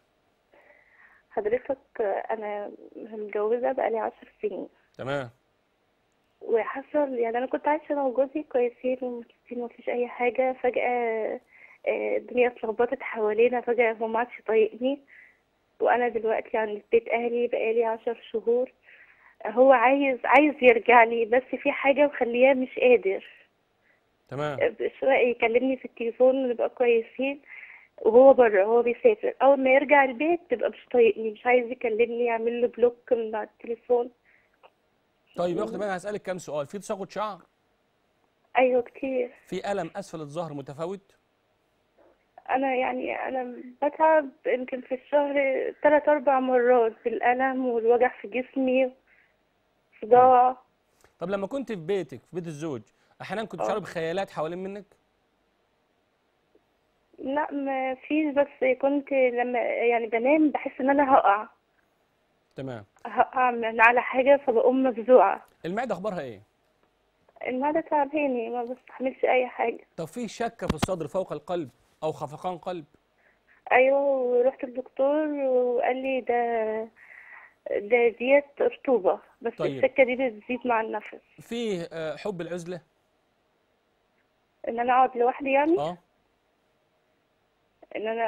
حضرتك انا متجوزه بقالي 10 سنين تمام وحصل يعني انا كنت عايشه انا وجوزي كويسين ومبسوطين ومفيش اي حاجه فجاه آه، الدنيا اتلخبطت حوالينا فجاه هو ما عادش طايقني وانا دلوقتي عند بيت اهلي بقالي عشر شهور هو عايز عايز يرجع لي بس في حاجه مخلياه مش قادر تمام شويه يكلمني في التليفون ونبقى كويسين وهو بره هو بيسافر اول ما يرجع البيت تبقى مش طايقني مش عايز يكلمني يعمل له بلوك من على التليفون طيب يا اختي بقى هسالك كام سؤال في تساقط شعر ايوه كتير في الم اسفل الظهر متفاوت انا يعني انا بتعب يمكن في الشهر ثلاث اربع مرات بالالم والوجع في جسمي صداع طب لما كنت في بيتك في بيت الزوج احيانا كنت آه. تشعر بخيالات حوالين منك لا ما فيش بس كنت لما يعني بنام بحس ان انا هقع تمام هعمل على حاجه فبقوم مفزوعه المعده اخبارها ايه المعده تعباني ما بستحملش اي حاجه طب في شكه في الصدر فوق القلب او خفقان قلب ايوه ورحت الدكتور وقال لي ده ده ديت رطوبه بس طيب. الشكه دي بتزيد مع النفس في آه، حب العزله ان انا اقعد لوحدي يعني اه ان انا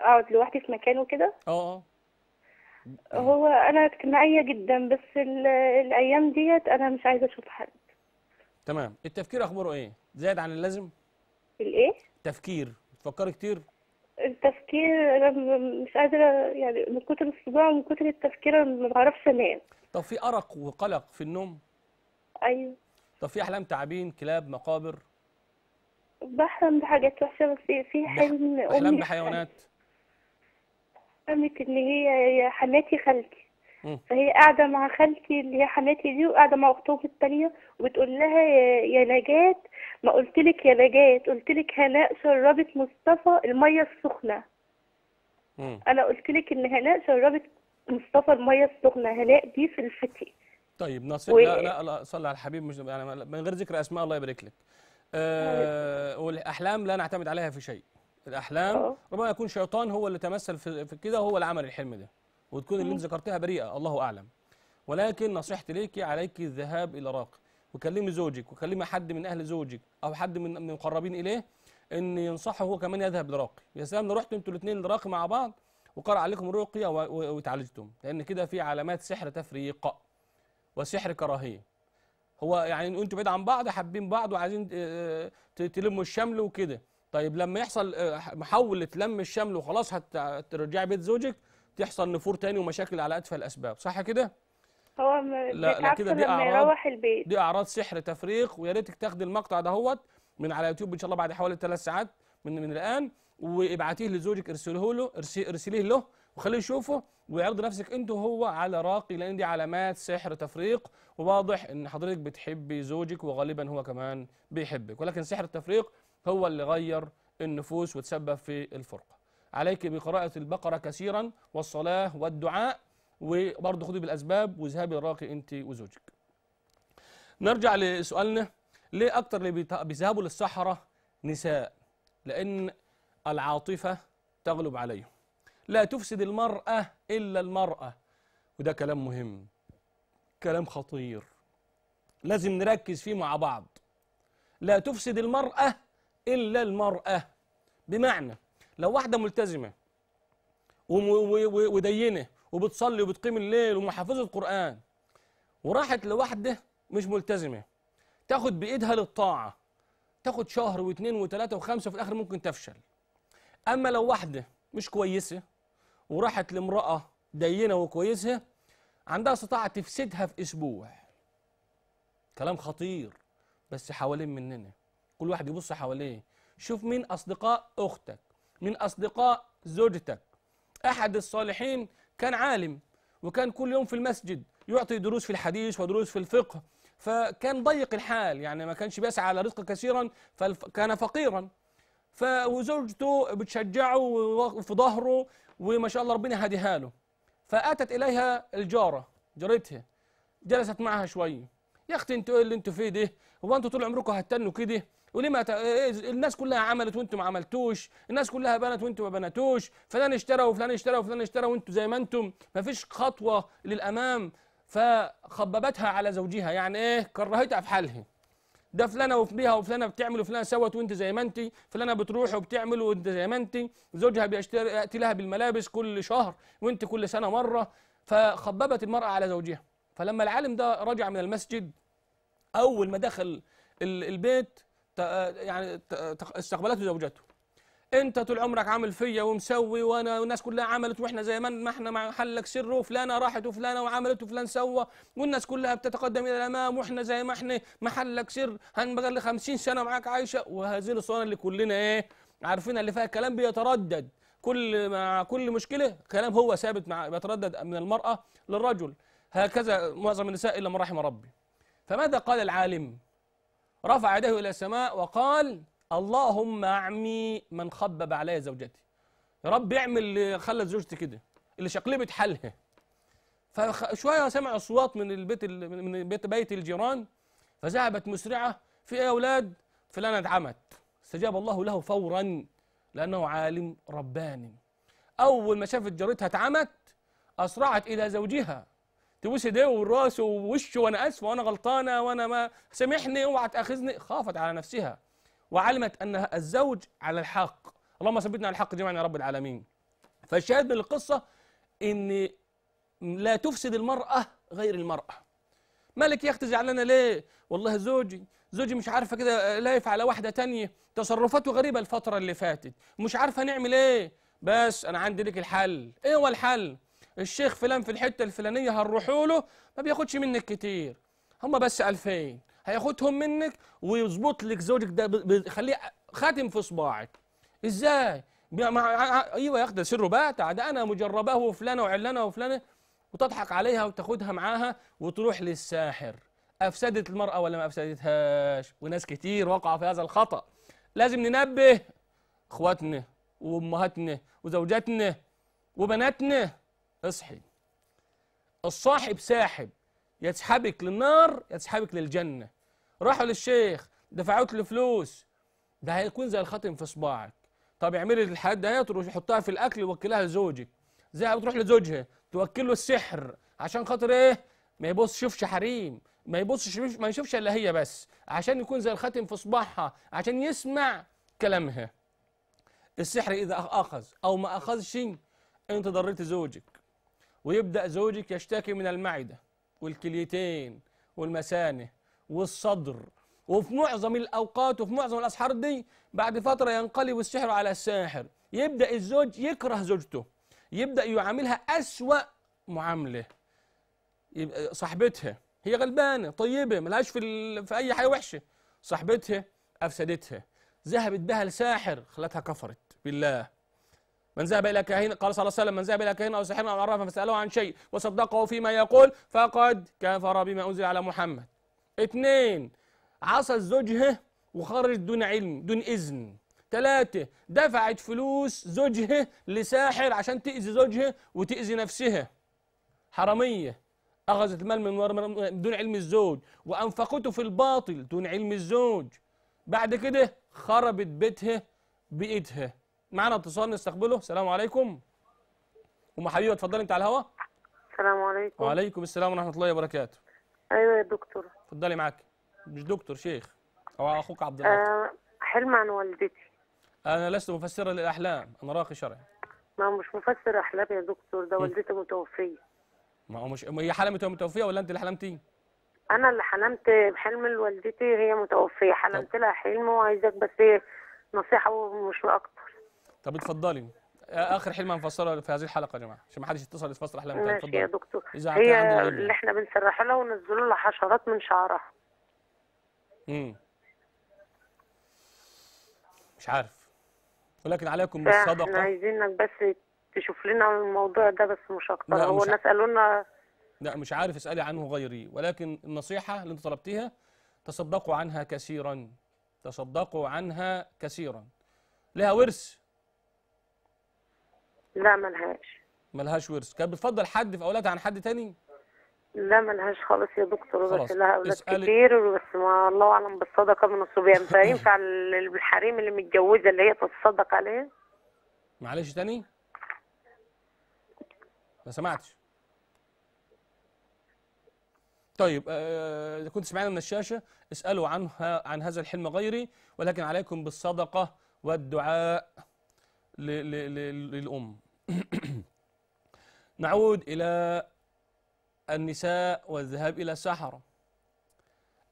اقعد لوحدي في مكان وكده اه اه هو انا اجتماعيه جدا بس الايام ديت انا مش عايزه اشوف حد تمام التفكير اخباره ايه زاد عن اللازم الايه التفكير بتفكري كتير التفكير انا مش قادره يعني من كتر الصداع ومن كتر التفكير انا ما بعرفش انام طب في ارق وقلق في النوم ايوه طب في احلام تعابين كلاب مقابر بحلم بحاجات وحشه بس في حلم امي احلام بحيوانات فهمت اللي هي حماتي خالتي فهي قاعدة مع خالتي اللي هي حماتي دي وقاعدة مع أختهم التانية وبتقول لها يا نجاة ما قلتلك يا نجاة قلتلك هناء شربت مصطفى المية السخنة أنا قلتلك إن هناء شربت مصطفى المية السخنة هناء دي في الفتي طيب ناصر و... لا لا لا صلي على الحبيب مش يعني من غير ذكر أسماء الله يبارك لك أه والأحلام لا نعتمد عليها في شيء الاحلام أوه. ربما يكون شيطان هو اللي تمثل في كده هو اللي عمل الحلم ده وتكون اللي انت ذكرتها بريئه الله اعلم ولكن نصيحتي ليكي عليك الذهاب الى راقي وكلمي زوجك وكلمي حد من اهل زوجك او حد من المقربين اليه ان ينصحه هو كمان يذهب لراقي يا سلام لو رحتوا انتوا الاثنين لراقي مع بعض وقرأ عليكم رقيه واتعالجتم لان كده في علامات سحر تفريق وسحر كراهيه هو يعني انتوا بعيد عن بعض حابين بعض وعايزين آه، آه، تلموا الشمل وكده طيب لما يحصل آه، محولة لم الشمل وخلاص هترجعي بيت زوجك تحصل نفور تاني ومشاكل على اتفه الاسباب صح كده هو لا, لا كده دي اعراض البيت. دي اعراض سحر تفريق ويا ريتك تاخدي المقطع دهوت من على يوتيوب ان شاء الله بعد حوالي ثلاث ساعات من من الان وابعتيه لزوجك ارسله له ارسليه له وخليه يشوفه ويعرض نفسك انت وهو على راقي لان دي علامات سحر تفريق وواضح ان حضرتك بتحبي زوجك وغالبا هو كمان بيحبك ولكن سحر التفريق هو اللي غير النفوس وتسبب في الفرقة عليك بقراءة البقرة كثيرا والصلاة والدعاء وبرضه خدي بالأسباب وذهبي الراقي أنت وزوجك نرجع لسؤالنا ليه أكتر اللي بيذهبوا للصحراء نساء لأن العاطفة تغلب عليهم لا تفسد المرأة إلا المرأة وده كلام مهم كلام خطير لازم نركز فيه مع بعض لا تفسد المرأة إلا المرأة بمعنى لو واحدة ملتزمة ودينة وبتصلي وبتقيم الليل ومحافظة قرآن وراحت لواحدة مش ملتزمة تاخد بإيدها للطاعة تاخد شهر واثنين وثلاثة وخمسة في الآخر ممكن تفشل أما لو واحدة مش كويسة وراحت لامرأة دينة وكويسة عندها استطاعة تفسدها في أسبوع كلام خطير بس حوالين مننا كل واحد يبص حواليه شوف مين أصدقاء أختك مين أصدقاء زوجتك أحد الصالحين كان عالم وكان كل يوم في المسجد يعطي دروس في الحديث ودروس في الفقه فكان ضيق الحال يعني ما كانش بيسعى على رزق كثيرا فكان فقيرا فزوجته بتشجعه وفي ظهره وما شاء الله ربنا هديها له فاتت اليها الجاره جارتها جلست معها شويه يا اختي انتوا ايه اللي انتوا فيه ده هو انتوا طول عمركم هتتنوا كده وليه ما ت... إيه، إيه، الناس كلها عملت وانتم ما عملتوش الناس كلها بنت وانتم ما بنتوش فلان اشترى وفلان اشترى وفلان اشترى وانتم زي ما انتم ما فيش خطوه للامام فخببتها على زوجها يعني ايه كرهتها في حالها ده فلانه وبيها وفلانه بتعمل وفلانه سوت وانت زي ما انت فلانه بتروح وبتعمل وانت زي ما انت زوجها بيشتري ياتي لها بالملابس كل شهر وانت كل سنه مره فخببت المراه على زوجها فلما العالم ده رجع من المسجد اول ما دخل البيت يعني استقبلته زوجته انت طول عمرك عامل فيا ومسوي وانا والناس كلها عملت واحنا زي ما احنا مع حلك سر وفلانه راحت وفلانه وعملت وفلان سوى والناس كلها بتتقدم الى الامام واحنا زي ما احنا محلك سر هنبقى لي 50 سنه معاك عايشه وهذه الصوره اللي كلنا ايه عارفينها اللي فيها كلام بيتردد كل مع كل مشكله كلام هو ثابت مع بيتردد من المراه للرجل هكذا معظم النساء الا من رحم ربي فماذا قال العالم رفع يده إلى السماء وقال اللهم اعمي من خبب علي زوجتي يا رب اعمل اللي خلت زوجتي كده اللي شقلبت حالها فشويه سمع اصوات من البيت من بيت بيت الجيران فذهبت مسرعه في ايه يا اولاد فلانه اتعمت استجاب الله له فورا لانه عالم رباني اول ما شافت جارتها اتعمت اسرعت الى زوجها تبوس ايديه وراسه ووشه وانا اسفه وانا غلطانه وانا ما سامحني اوعى تاخذني خافت على نفسها وعلمت ان الزوج على الحق اللهم ثبتنا على الحق جميعا يا رب العالمين فالشاهد من القصه ان لا تفسد المراه غير المراه مالك يا اختي زعلانه ليه والله زوجي زوجي مش عارفه كده لايف على واحده تانية تصرفاته غريبه الفتره اللي فاتت مش عارفه نعمل ايه بس انا عندي لك الحل ايه هو الحل الشيخ فلان في الحته الفلانيه هنروحوا له ما بياخدش منك كتير هم بس 2000 هياخدهم منك ويظبط لك زوجك ده بيخليه خاتم في صباعك ازاي مع... ايوه ياخد سره باتع ده انا مجرباه وفلانه وعلانه وفلانه وتضحك عليها وتاخدها معاها وتروح للساحر افسدت المراه ولا ما افسدتهاش وناس كتير وقعوا في هذا الخطا لازم ننبه اخواتنا وامهاتنا وزوجاتنا وبناتنا اصحي الصاحب ساحب يسحبك للنار يسحبك للجنة راحوا للشيخ دفعوك له فلوس ده هيكون زي الخاتم في صباعك طب اعملي الحاجات ده وروحي حطها في الاكل ووكلها لزوجك زي ما بتروح لزوجها توكل له السحر عشان خاطر ايه ما يبص يشوفش حريم ما يبصش ما يشوفش الا هي بس عشان يكون زي الخاتم في صباعها عشان يسمع كلامها السحر اذا اخذ او ما اخذش انت ضريت زوجك ويبدأ زوجك يشتكي من المعدة والكليتين والمسانة والصدر وفي معظم الأوقات وفي معظم الأسحار دي بعد فترة ينقلب السحر على الساحر يبدأ الزوج يكره زوجته يبدأ يعاملها أسوأ معاملة صاحبتها هي غلبانة طيبة ملهاش في, ال... في أي حاجة وحشة صاحبتها أفسدتها ذهبت بها لساحر خلتها كفرت بالله من ذهب إلى كاهن قال صلى الله عليه وسلم من ذهب إلى كاهن أو ساحر أو عرافا فسأله عن شيء وصدقه فيما يقول فقد كفر بما أنزل على محمد اثنين عصى زوجها وخرج دون علم دون إذن ثلاثة دفعت فلوس زوجها لساحر عشان تأذي زوجها وتأذي نفسها حرامية أخذت المال من دون علم الزوج وأنفقته في الباطل دون علم الزوج بعد كده خربت بيتها بإيدها معنا اتصال نستقبله السلام عليكم ام حبيبه اتفضلي انت على الهوا السلام عليكم وعليكم السلام ورحمه الله وبركاته ايوه يا دكتور اتفضلي معاكي مش دكتور شيخ او اخوك عبد الله أه حلم عن والدتي انا لست مفسرا للاحلام انا راقي شرعي ما هو مش مفسر احلام يا دكتور ده والدتي متوفيه ما هو مش هي حلمت وهي متوفيه ولا انت اللي حلمتي انا اللي حلمت بحلم لوالدتي هي متوفيه حلمت لها حلم وعايزاك بس إيه، نصيحه ومش اكتر طب اتفضلي اخر حلمه هنفسرها في هذه الحلقه يا جماعه عشان ما حدش يتصل يفسر احلام تاني اتفضلي يا دكتور هي اللي احنا بنسرح لها ونزلوا لها حشرات من شعرها امم مش عارف ولكن عليكم بالصدقه احنا عايزينك بس تشوف لنا الموضوع ده بس مش اكتر هو الناس قالوا لنا لا مش عارف اسالي عنه غيري ولكن النصيحه اللي انت طلبتيها تصدقوا عنها كثيرا تصدقوا عنها كثيرا لها ورث لا ملهاش ملهاش ورث كانت بتفضل حد في اولادها عن حد تاني لا ملهاش خالص يا دكتور خلاص. بس لها اولاد اسألي... كتير بس ما الله اعلم بالصدقه من الصبيان فينفع (laughs) الحريم اللي متجوزه اللي هي تتصدق عليه معلش تاني ما سمعتش طيب آه، آه، اذا آه كنت سمعنا من الشاشه اسالوا عنها عن هذا الحلم غيري ولكن عليكم بالصدقه والدعاء للأم (clears throat) نعود إلى النساء والذهاب إلى السحرة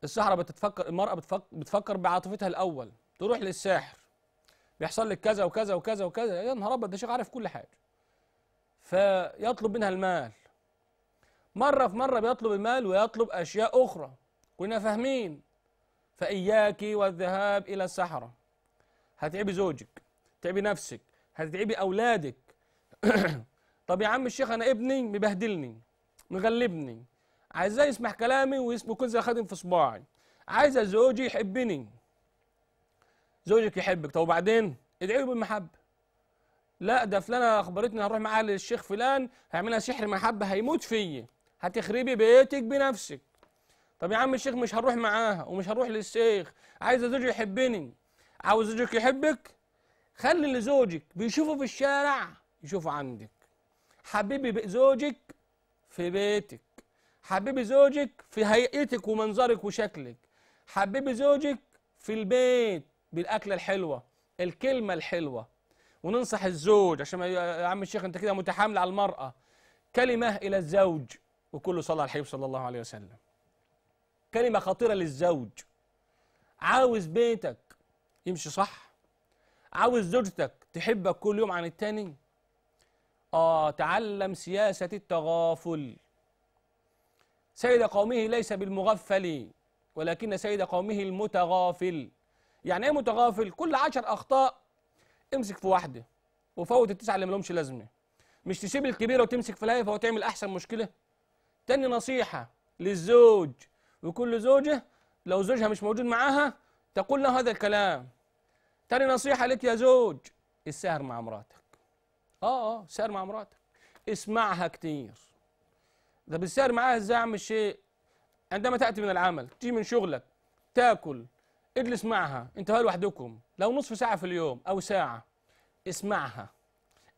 السحرة بتتفكر المرأة بتفكر, بعاطفتها الأول تروح للساحر بيحصل لك كذا وكذا وكذا وكذا يا نهار أبيض ده شيخ عارف كل حاجة فيطلب منها المال مرة في مرة بيطلب المال ويطلب أشياء أخرى كنا فاهمين فإياك والذهاب إلى السحرة هتعبي زوجك تعبي نفسك هتدعي باولادك (clears throat) طب يا عم الشيخ انا ابني مبهدلني مغلبني عايزاه يسمع كلامي ويسمع كل زي خادم في صباعي عايزه زوجي يحبني زوجك يحبك طب وبعدين ادعي له بالمحبه لا ده فلانه اخبرتني هروح معاها للشيخ فلان هيعملها سحر محبه هيموت فيا هتخربي بيتك بنفسك طب يا عم الشيخ مش هروح معاها ومش هروح للشيخ عايزه زوجي يحبني عاوز زوجك يحبك خلي اللي زوجك بيشوفه في الشارع يشوفه عندك حبيبي زوجك في بيتك حبيبي زوجك في هيئتك ومنظرك وشكلك حبيبي زوجك في البيت بالأكلة الحلوة الكلمة الحلوة وننصح الزوج عشان يا عم الشيخ انت كده متحامل على المرأة كلمة إلى الزوج وكله صلى على الحبيب صلى الله عليه وسلم كلمة خطيرة للزوج عاوز بيتك يمشي صح عاوز زوجتك تحبك كل يوم عن التاني آه تعلم سياسة التغافل سيد قومه ليس بالمغفل ولكن سيد قومه المتغافل يعني ايه متغافل كل عشر أخطاء امسك في واحدة وفوت التسعة اللي ملهمش لازمة مش تسيب الكبيرة وتمسك في الهايفة وتعمل أحسن مشكلة تاني نصيحة للزوج وكل زوجة لو زوجها مش موجود معاها تقول له هذا الكلام تاني نصيحة لك يا زوج السهر مع مراتك اه اه سهر مع مراتك اسمعها كتير ده بالسهر معاها ازاي يا عم الشيء عندما تأتي من العمل تيجي من شغلك تاكل اجلس معها هاي لوحدكم لو نصف ساعة في اليوم أو ساعة اسمعها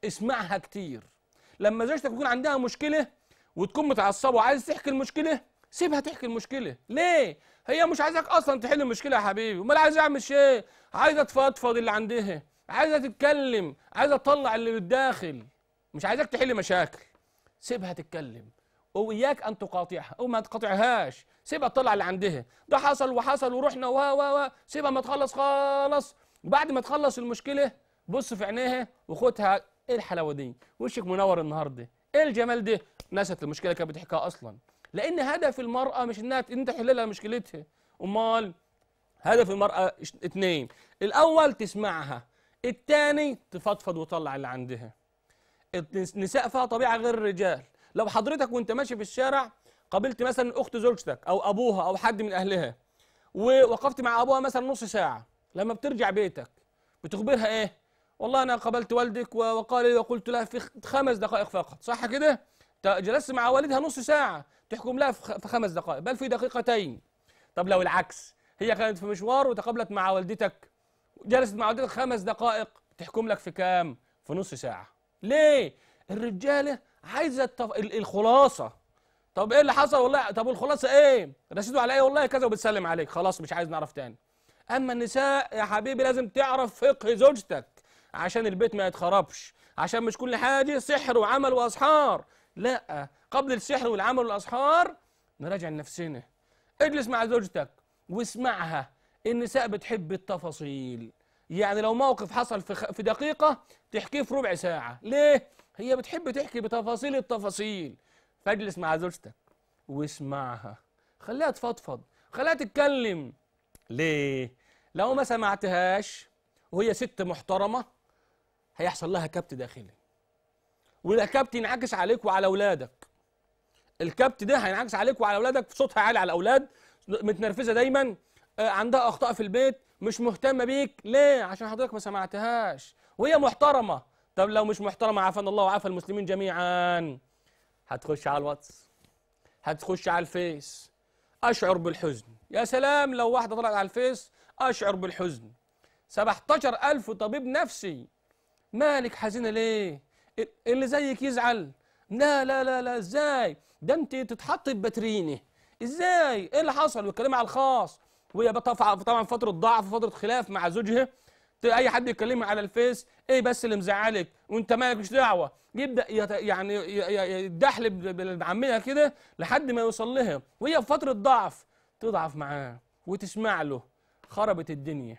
اسمعها كتير لما زوجتك تكون عندها مشكلة وتكون متعصبة وعايز تحكي المشكلة سيبها تحكي المشكله ليه هي مش عايزاك اصلا تحل المشكله يا حبيبي امال عايزه اعمل شيء عايزه تفضفض اللي عندها عايزه تتكلم عايزه تطلع اللي بالداخل مش عايزاك تحل مشاكل سيبها تتكلم وإياك أن تقاطعها أو ما تقاطعهاش سيبها تطلع اللي عندها ده حصل وحصل ورحنا و و و سيبها ما تخلص خالص وبعد ما تخلص المشكلة بص في عينيها وخدها إيه الحلاوة دي وشك منور النهاردة إيه الجمال ده نست المشكلة كانت بتحكيها أصلا لان هدف المراه مش انها انت تحل لها مشكلتها امال هدف المراه اثنين الاول تسمعها التاني تفضفض وتطلع اللي عندها النساء فيها طبيعه غير الرجال لو حضرتك وانت ماشي في الشارع قابلت مثلا اخت زوجتك او ابوها او حد من اهلها ووقفت مع ابوها مثلا نص ساعه لما بترجع بيتك بتخبرها ايه والله انا قابلت والدك وقال لي وقلت له في خمس دقائق فقط صح كده جلست مع والدها نص ساعه تحكم لها في خمس دقائق بل في دقيقتين طب لو العكس هي كانت في مشوار وتقابلت مع والدتك جلست مع والدتك خمس دقائق تحكم لك في كام في نص ساعه ليه الرجاله عايزه التف... الخلاصه طب ايه اللي حصل والله طب والخلاصه ايه رسيده على ايه والله كذا وبتسلم عليك خلاص مش عايز نعرف تاني اما النساء يا حبيبي لازم تعرف فقه زوجتك عشان البيت ما يتخربش عشان مش كل حاجه سحر وعمل واسحار لا قبل السحر والعمل والاسحار نراجع نفسنا اجلس مع زوجتك واسمعها النساء بتحب التفاصيل يعني لو موقف حصل في, في دقيقه تحكيه في ربع ساعه ليه هي بتحب تحكي بتفاصيل التفاصيل فاجلس مع زوجتك واسمعها خليها تفضفض خليها تتكلم ليه لو ما سمعتهاش وهي ست محترمه هيحصل لها كبت داخلي والكبت ينعكس عليك وعلى اولادك الكبت ده هينعكس عليك وعلى اولادك صوتها عالي على الاولاد متنرفزه دايما آه، عندها اخطاء في البيت مش مهتمه بيك ليه عشان حضرتك ما سمعتهاش وهي محترمه طب لو مش محترمه عافانا الله وعافى المسلمين جميعا هتخش على الواتس هتخش على الفيس اشعر بالحزن يا سلام لو واحده طلعت على الفيس اشعر بالحزن 17000 طبيب نفسي مالك حزينه ليه اللي زيك يزعل لا لا لا لا ازاي ده انت تتحطي بباترينه ازاي ايه اللي حصل ويتكلمي على الخاص وهي طبعا فتره ضعف وفتره خلاف مع زوجها اي حد يكلمها على الفيس ايه بس اللي مزعلك وانت مالكش دعوه يبدا يعني يدحلب بعمها كده لحد ما يوصل لها وهي في فتره ضعف تضعف معاه وتسمع له خربت الدنيا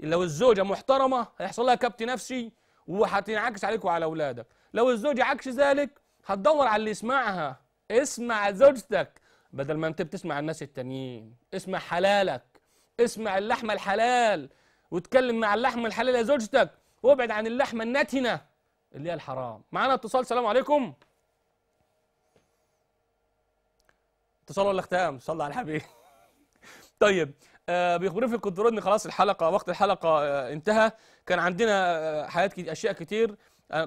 لو الزوجه محترمه هيحصل لها كبت نفسي وهتنعكس عليك وعلى اولادك لو الزوج عكس ذلك هتدور على اللي يسمعها اسمع زوجتك بدل ما انت بتسمع الناس التانيين اسمع حلالك اسمع اللحمه الحلال واتكلم مع اللحمه الحلال يا زوجتك وابعد عن اللحمه النتنه اللي هي الحرام معانا اتصال السلام عليكم اتصال ولا اختام صلى على الحبيب (laughs) طيب آه، بيخبرني في الكنترول ان خلاص الحلقه وقت الحلقه آه، انتهى كان عندنا آه، حاجات اشياء كتير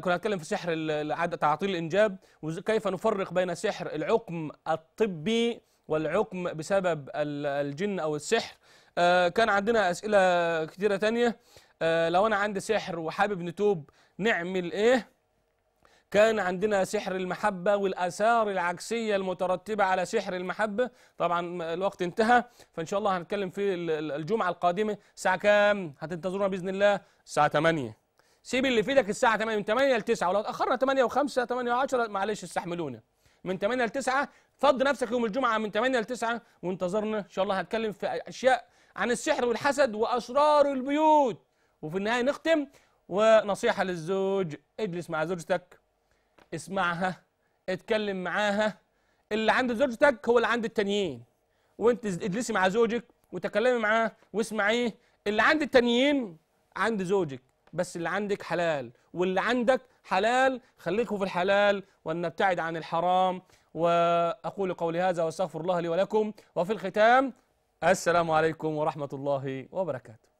كنا نتكلم في سحر تعطيل الانجاب وكيف نفرق بين سحر العقم الطبي والعقم بسبب الجن او السحر كان عندنا اسئله كتيره تانية لو انا عندي سحر وحابب نتوب نعمل ايه كان عندنا سحر المحبة والآثار العكسية المترتبة على سحر المحبة طبعا الوقت انتهى فإن شاء الله هنتكلم في الجمعة القادمة الساعة كام هتنتظرونا بإذن الله الساعة 8 سيب اللي في ايدك الساعة 8 من 8 ل 9 ولو اتأخرنا 8 و5 8 و10 معلش استحملونا من 8 ل 9 فض نفسك يوم الجمعة من 8 ل 9 وانتظرنا إن شاء الله هتكلم في أشياء عن السحر والحسد وأسرار البيوت وفي النهاية نختم ونصيحة للزوج اجلس مع زوجتك اسمعها اتكلم معاها اللي عند زوجتك هو اللي عند التانيين وانت اجلسي مع زوجك وتكلمي معاه واسمعيه اللي عند التانيين عند زوجك بس اللي عندك حلال واللي عندك حلال خليكم في الحلال ونبتعد عن الحرام واقول قولي هذا واستغفر الله لي ولكم وفي الختام السلام عليكم ورحمه الله وبركاته